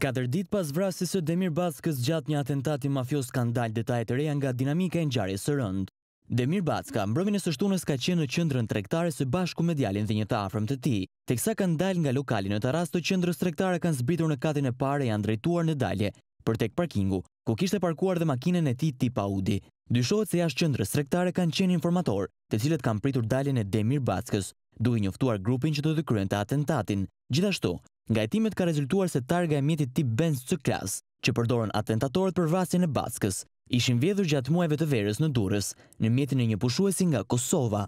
Katër ditë pas vrasjes së Demir Bacës gjatë një atentati mafioz kanë dalë detajet e reja nga dinamika e ngjarjes së rëndë. Demir Backa, mbrëmin e së shtunës ka qenë në qendrën tregtare së bashku me djalin dhe një ta afrëm të tij. Teksa kanë dalë nga lokali në Taras, të qendrës tregtare kanë zbritur në katin e parë e janë drejtuar në dalje për tek parkingu, ku kishte parkuar dhe makinën e tij tip Audi. Dyshohet se jashtë qendrës tregtare kanë qenë informator, të cilët kanë pritur daljen e Demir Bacës, duke njoftuar grupin që do të kryente atentatin. Gjithashtu, Nga hetimet ka rezultuar se targa e mjetit tip Benz C-Class, që përdorën atentatorët për vrasin e Baskës, ishin vjedhur gjatë muajve të verës në Durës, në mjetin e një pushuesi nga Kosova.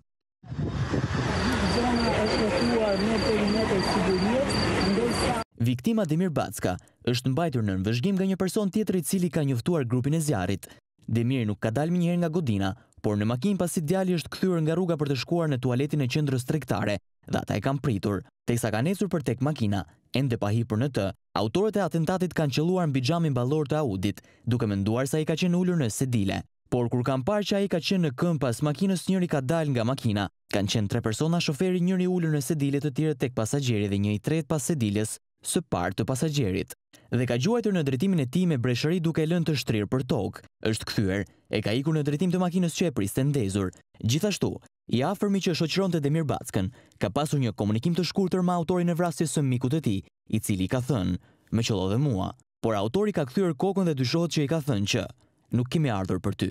Viktima Demir Batska është mbajtur në nënvëzhgim nga një person tjetër i cili ka njëftuar grupin e zjarit. Demir nuk ka dalmi njëherë nga godina, por në makin pasit djali është këthyrë nga rruga për të shkuar në tualetin e qëndrës trektare, dhe ata e kanë pritur. Teksa kanë nesur për tek makina, ende pa hipur në të, autorët e atentatit kanë qelluar mbi xhamin ballor të Audit, duke menduar se ai ka qenë ulur në sedile. Por kur kanë parë që ai ka qenë në këmbë pas makinës, njëri ka dalë nga makina. Kanë qenë tre persona shoferi, njëri ulur në sedile, të tjere tek pasagjeri dhe një i tretë pas sediles së parë të pasagjerit dhe ka gjuajtur në drejtimin e tij me breshëri duke lënë të shtrirë për tokë. Është kthyer e ka ikur në drejtim të makinës që e priste ndezur. Gjithashtu, I afërmi që shoqëron të Demir Backën, ka pasur një komunikim të shkur tërma autorin e vrasjes së mikut e ti, i cili ka thënë, me qëllo dhe mua, por autori ka këthyrë kokën dhe dyshohet që i ka thënë që nuk kemi ardhur për ty.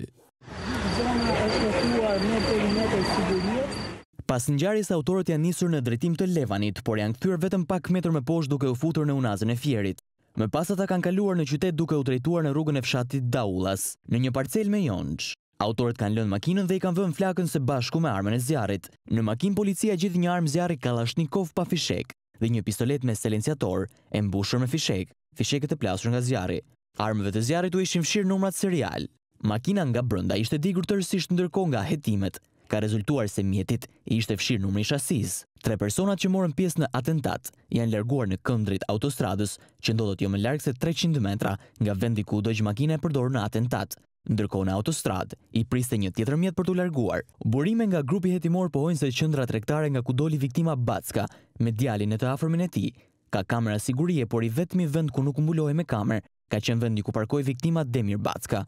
Pas në gjaris, autorët janë njësur në drejtim të Levanit, por janë këthyrë vetëm pak metrë me posh duke u futur në unazën e fjerit. Me pasat a kanë kaluar në qytet duke u drejtuar në rrugën e fshatit Daulas, në një parcel me jonqë. Autorët kanë lënë makinën dhe i kanë vënë flakën së bashku me armën e zjarrit. Në makinë policia gjithë një armë zjarri Kalashnikov pa fishek dhe një pistolet me silenciator e mbushur me fishek. Fishekët e plasur nga zjarri. Armëve të zjarrit u ishin fshir numrat serial. Makina nga brenda ishte digur tërësisht ndërkohë nga hetimet, ka rezultuar se mjetit ishte fshir numri i shasisë. Tre personat që morën pjesë në atentat janë larguar në këndrit autostradës që ndodhet jo më larg se 300 metra nga vendi ku do makina e përdorur në atentat. Ndërkohë në autostradë, i priste një tjetër mjetë për të larguar. Burime nga grupi jetimor pohojnë se qëndra trektare nga ku doli viktima Batska, me djalin e të afrmin e ti. Ka kamera sigurie, por i vetëmi vend ku nuk mbuloj me kamer, ka qenë vendi ku parkoj viktima Demir Batska.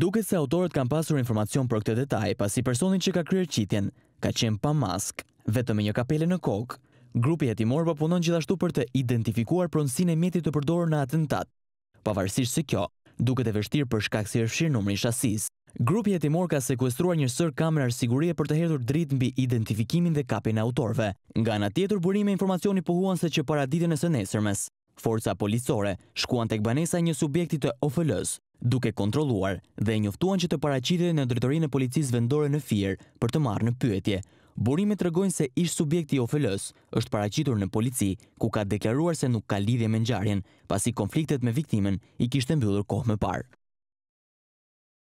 Duket se autorët kanë pasur informacion për këtë detaj, pasi personin që ka kryer qitjen, ka qenë pa mask, vetëm e një kapele në kokë, Grupi jetimor po punon gjithashtu për të identifikuar pronsin e mjetit të përdorë në atentat. Pavarësisht se kjo, duke të vështirë për shkak si rëfshirë nëmri shasis. Grupi jetimor ka sekuestruar njësër kamerar sigurie për të herdur dritë nbi identifikimin dhe kapin autorve. Nga në tjetur burime informacioni pohuan se që para ditën e së nesërmes, forca policore shkuan të ekbanesa një subjekti të ofëllës, duke kontroluar dhe njëftuan që të paracitit në dritorinë e policisë vendore në firë për të marrë në pyetje, Burimet tregojnë se ish subjekti Ofelës është paraqitur në polici, ku ka deklaruar se nuk ka lidhje me ngjarjen, pasi konfliktet me viktimën i kishte mbyllur kohë më parë.